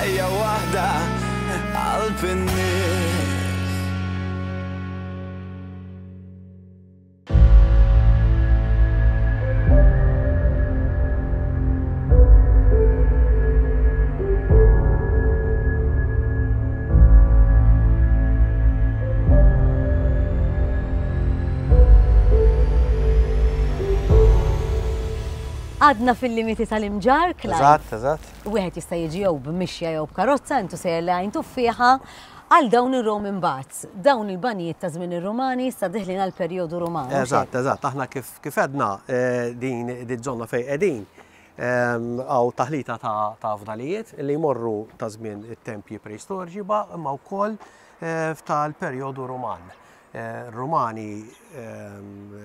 ħajja waħda għal għadna fil-limiti tal-imġar, klar. Eżatt, eżatt. Wieħed jista' jiġi jew b'mixja jew b'karozza, intu sejjer lejn tuffiħa għal dawn ir-Roman Bats. dawn il-banijiet ta' żmien ir-Rumani sa diħlin għal perjodu Romani. Eżatt, eżatt, aħna kif għedna eh, din id-żonna fejn qegħdin ehm, għaw taħlita ta' fdalijiet li jmorru ta' żmien it-tempji preistoriċi ba' imma wkoll eh, tal-perjodu Ruman. Eh, Rumani ehm,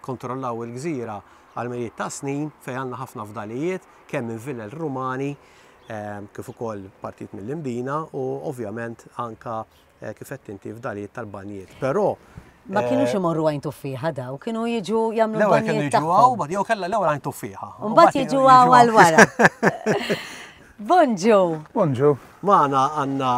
kontrollaw il-gżira għal mejiet ta' snin fej għanna ħafna fdalijiet kemm minn villa l-Rumani ehm, kif ukoll partit mill-Imbina u ovvjament anka eh, qed inti fdalijiet tal-banijiet. Però Ma kienu eh, morru għajn tuffiħa daw, kienu jiġu jamlu l-għajn tuffiħa. Bat jew kalla l-għajn għajn tuffiħa. Mbat jiġu għaw għal-wara. Bonġu. Bonġu. Maħna għanna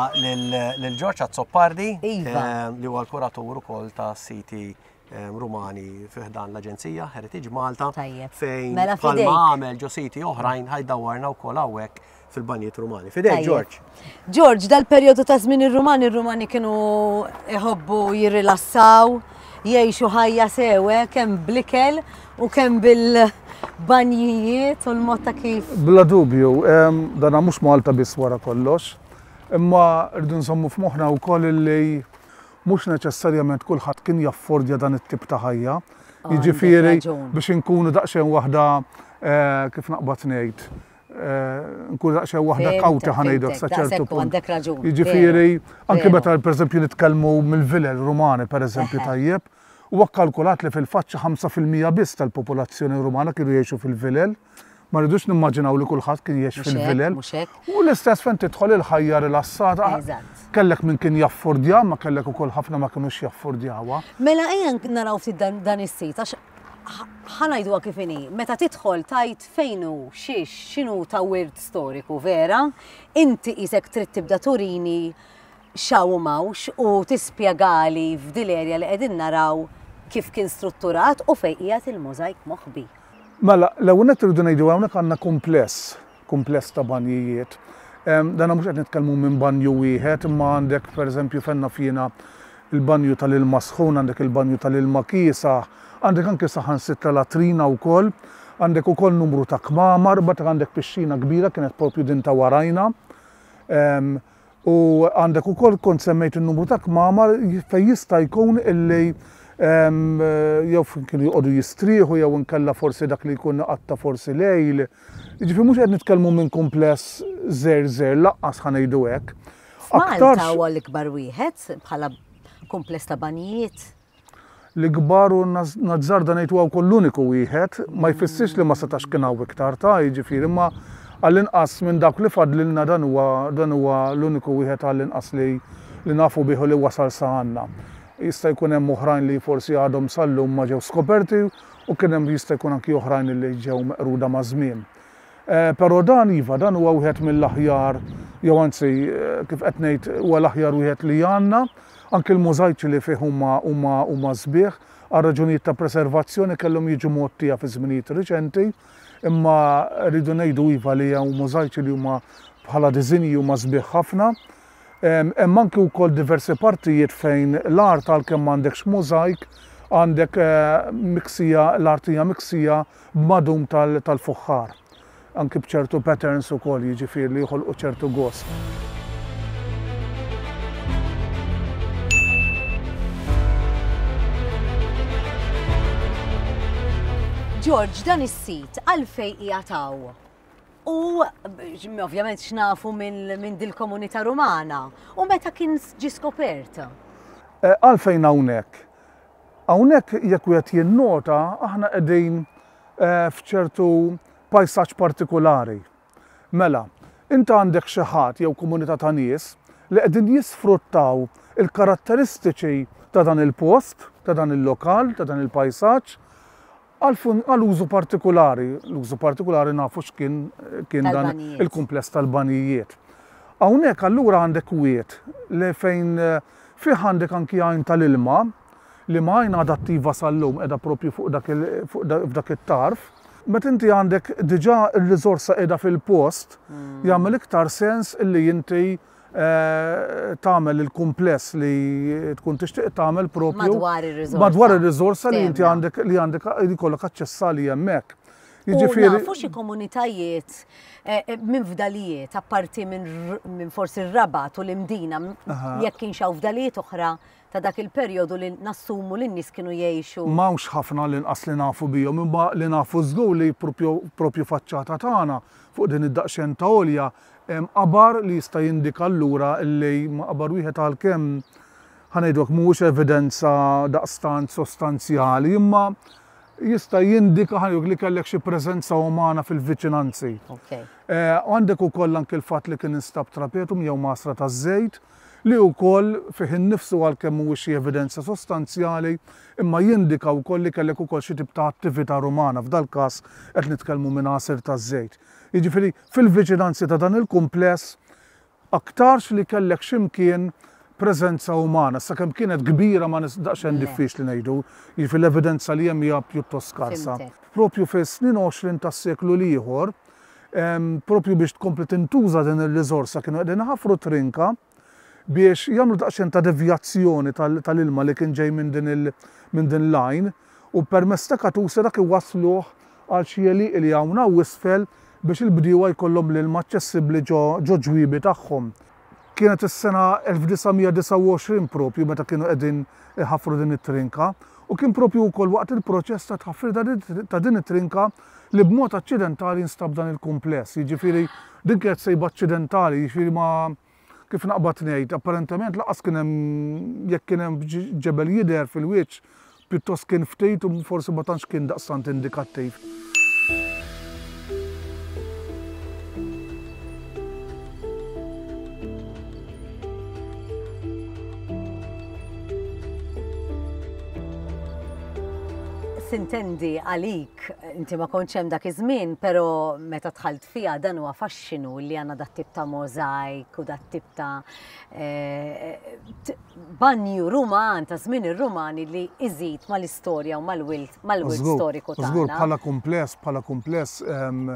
l-ġorċa Zoppardi, iva. ehm, li huwa l-kuratur ukoll ta' siti Rumani fiħdan l-Aġenzija Heritage Malta fejn mela palma għamel ġo siti oħrajn ħajdawarna u kol għawek fil-banjiet Rumani. Fidej, George. George, dal-periodu ta' żmien ir-Rumani, ir-Rumani kienu iħobbu jirrilassaw, jgħixu ħajja sewe, kemm blikel u kemm bil-banjijiet u l-mod ta' kif. Bla dubju, dana mhux Malta biss wara kollox, imma rridu nsommu f'moħħna wkoll li mhux neċessarjament kulħadd kien jaffordja dan it-tip ta' ħajja. Ah, jiġifieri biex inkunu daqsxejn waħda eh, kif naqbad ngħid. Eh, nkunu daqsxejn waħda kawti ħanejdok sa ċertu punt. Jiġifieri anke meta pereżempju nitkellmu mill-vilel Rumani pereżempju eh. tajjeb, huwa kkalkulat li fil-fatt xi 5% biss tal-popolazzjoni Rumana kienu jgħixu fil-vilel ma rridux nimmaġinaw li kulħadd kien jgħix fil-vilel. U l-istess fejn tidħol il-ħajja rilassata kellek minn kien jaffordja, ma kellek u koll ħafna ma kienux jaffordjawa. Mela ejja naraw ftit dan is-sit, għax ħanajdu kifini, meta tidħol tajt fejnu xiex xinu ta' wirt storiku vera, inti isek trid tibda turini xaw mawx u tispjegali f'dilerja li qegħdin naraw kif kien strutturat u fejqijat il-mużajk moħbi. Mela, l-għunet rridu ngħidu hawnhekk għandna kumpless, kumpless ta' banijiet. Dana mhux qed nitkellmu minn banju wieħed, imma għandek pereżempju fenna fina il-banju tal-ilma sħun, għandek il-banju tal-ilma kisa, għandek anke saħan sitta latrina wkoll, għandek ukoll numru ta' kmamar, bat għandek pixxina kbira kienet propju din ta' warajna. U għandek ukoll kont semmejt il-numru ta' kmamar fej jista' jkun illi Eh, jew kienu joqogħdu jistriħu jew inkella forsi dak li jkun qatta forsi lejl. Jiġifieri mhux qed nitkellmu minn kompless żer żer laqqas ħa ngħidu hekk. Aktar huwa l-ikbar wieħed bħala kompless ta' banijiet. L-ikbar u nazzar dan ngħid wkoll l-uniku wieħed, ma jfissirx li ma setax kien hawn iktar ta' jiġifieri ma għall-inqas minn dak li fadlilna dan huwa dan huwa l-uniku wieħed għall-inqas li li nafu biħu li wasal sa' għandna jista' jkun hemm oħrajn li forsi għadhom sallu ma ġew skoperti u kien hemm jista' jkun anki oħrajn li ġew meqruda ma' żmien. Eh, però dan iva, dan huwa wieħed mill-aħjar, jew anzi eh, kif qed ngħid huwa l-aħjar wieħed li għandna, anke l-mużajċi li fih huma huma huma sbieħ għal raġunijiet ta' preservazzjoni kellhom jiġu mottija fi żminijiet riċenti, imma rridu ngħidu iva li hemm mużajċi li huma bħala diżinji huma sbieħ ħafna Hemm anke wkoll diversi partijiet fejn l-art għalkemm m'għandekx mużajk għandek eh, miksija, l-artija miksija madum tal-fuħħar. Anki bċertu patterns u kol jiġifir li jħolqu ċertu gos. George, dan is-sit għalfej jgħataw? U ovvjament xnafu minn dil komunità rumana. U meta kien ġi skopert? Eh, għalfejn hawnhekk. Hawnhekk jekk wieħed jinnota aħna qegħdin eh, f'ċertu pajsaġġ partikolari. Mela, inta għandek xi ħadd jew komunità ta' nies li qegħdin jisfruttaw il-karatteristiċi ta' dan il-post, ta' dan il-lokal, ta' dan il-pajsaġġ, għal-użu partikolari, l-użu partikolari nafu x'kien kien dan il-kumpless tal-banijiet. Hawnhekk allura għandek wiet li fejn eh, fih għandek anki għajn tal-ilma li ma għajn adattiva sal-lum edha propju fuq dak it-tarf. Met inti għandek diġa il-rizorsa edha fil-post, mm. jgħamil iktar sens illi jinti Eh, tagħmel il-kumpless li tkun tixtieq tagħmel propju madwar ir-riżorsa li inti għandek li għandek li jkollok aċċessa li hemmhekk. Jiġifieri. Nafu xi komunitajiet eh, eh, minn fdalijiet apparti minn forsi r-rabat u l-imdina jekk hawn fdalijiet oħra ta' dak il-perjodu li nassumu li n-nis kienu jiexu. Mawx ħafna li nqas li nafu bijom, imma li nafu żgur li propju faċċata tagħna fuq din id-daqxen ta' olja qabar li jista' jindika allura li qabar wieħed għal kemm ħanejdok mhux evidenza daqstant sostanzjali, imma jista jindika ħanjuk li kellek xi preżenza umana fil-viċinanzi. Eh, għandek ukoll anke l-fatt li kien instab trapetum jew masra ta' żejt li wkoll fih innifsu għalkemm mhuwiex xi evidenza sostanzjali imma jindika wkoll li kellek ukoll xi tip ta' attività rumana f'dal każ qed nitkellmu minn għasir ta' żejt. Jiġifieri fil-viċinanzi ta' dan il-kumpless aktarx li kellek ximkien prezenza umana, sa' kem kienet kbira ma' nisdaqxen diffiċ li nejdu, jif jiġifieri l-evidenza li jemmi pjuttost skarsa. Propju fi snin 20 ta' seklu liħor, propju biex tkompli tintuża din il-rizorsa kienu għedin ħafru trinka biex jamlu daqxen ta' devjazzjoni tal-ilma li kien ġej minn din l lajn u permess ta' katusi dak iwasluħ għal xieli il-jawna u isfel biex il-bdiwa jkollhom l-ilma ċessibli ġo ġwibi tagħhom kienet is-sena 1929 propju meta kienu qegħdin ħafru din it-trinka u kien propju wkoll waqt il-proċess ta' tħaffir ta' din it-trinka li b'mod aċċidentali instab dan il-kumpless. Jiġifieri din kienet sejba aċċidentali, jiġifieri ma kif naqbad ngħid, apparentament laqas kien hemm jekk kien hemm ġebel jidher fil-wieċ pjuttost kien ftejt u forsi ma tantx kien daqstant indikattiv. tintendi għalik, inti ma konċ hemm dak iż-żmien, però meta tħalt fija dan huwa faxxinu li għandna dat tip ta' u dat tip ta' eh, banju ruman ta' żmien ir-Rumani li iżid mal-istorja u mal-wilt mal-wilt storiku ta'. Żgur bħala kumpless, bħala kumpless ehm,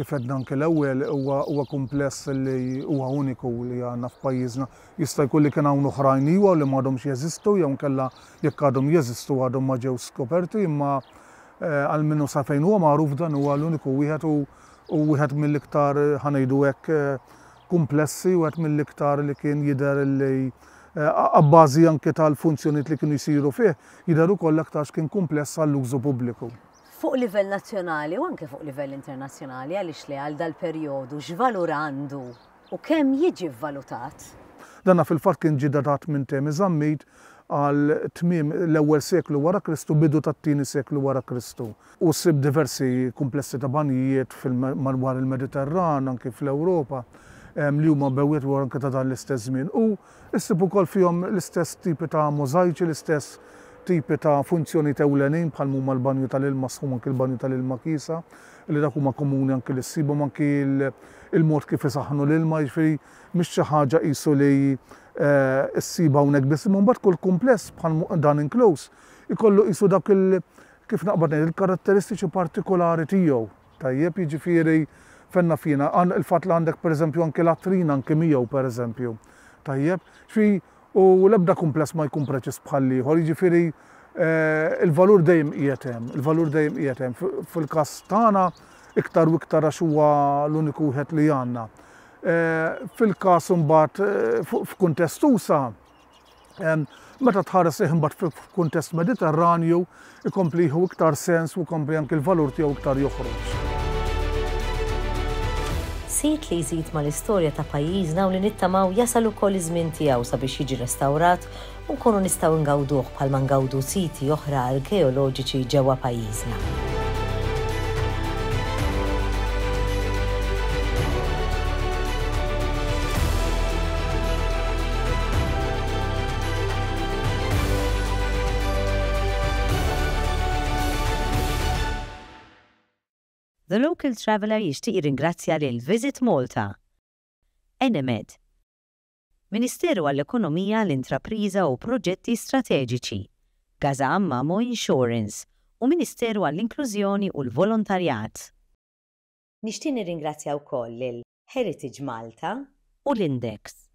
kif għedna anke l ewel huwa kumpless li huwa uniku li għandna f'pajjiżna. Jista' jkun li kien hawn oħrajn iwa li m'għadhomx jeżistu jew nkella jekk għadhom jeżistu għadhom ma ġew skoperti imma eh, għal minnu sa fejn huwa magħruf dan huwa l-uniku wieħed u wieħed mill-iktar ħanejdu hekk eh, komplessi u għed mill-iktar li kien jider li għabbażi eh, anke tal-funzjoniet li kienu jisiru fih, jidaru kollak tax kien kumpless għall-użu pubbliku fuq livell nazzjonali u anke fuq livell internazzjonali għaliex li għal dal-perjodu x'valur għandu u kemm jiġi valutat? Danna fil-fatt kien ġidatat minn temi zammit għal tmim l-ewwel seklu wara Kristu bidu tat-tieni seklu wara Kristu. U sib diversi komplessi ta' banijiet fil-marwar il-Mediterran, anke fl-Ewropa li huma bewiet wara anke ta' dan l-istess żmien. U issib ukoll fihom l-istess tipi ta' mużajċi, l-istess tipi ta' funzjoni ta' ulenin bħal mumma l-banju tal-ilma sħum anki l-banju tal-ilma kisa, li dak huma komuni anki l-sibu anki il-mod kif isaħnu l-ilma, jifri mhix xi ħaġa qisu li eh, s-siba hawnhekk bis imma bat kull kompless bħal dan inklus. ikollu jisu dak il kif naqbad il-karatteristiċi partikolari tiegħu. Tajjeb jiġifieri fenna fina, il-fatt li għandek l anke anki mijow per pereżempju. Tajjeb, xi jiġifieri u l-ebda kumpless ma jkun preċis bħalli ħor jiġifieri eh, il-valur dejjem qiegħed hemm, il-valur dejjem qiegħed hemm fil-każ tagħna iktar u iktar għax huwa l-uniku wieħed li għandna. Eh, fil-każ imbagħad eh, f'kuntest usa meta tħares imbagħad f'kuntest mediterranju ikompliħu iktar sens u kompli anke il valur tiegħu iktar joħroġ sit li jżid mal-istorja ta' pajjiżna u li nittamaw jasal ukoll iż-żmien tiegħu sabiex jiġi restaurat, u nkunu nistgħu ngawduħ bħalma ngawdu siti oħra arkeoloġiċi ġewwa pajjiżna. The Local Traveler jishti jirringrazzja lil Visit Malta. Enemed. Ministeru għall-Ekonomija l-Intrapriża u Proġetti Strateġiċi. Gaza Ammamo Insurance u Ministeru għall-Inklużjoni u l-Volontarjat. Nixtieq nirringrazzja wkoll lil Heritage Malta u l-Index.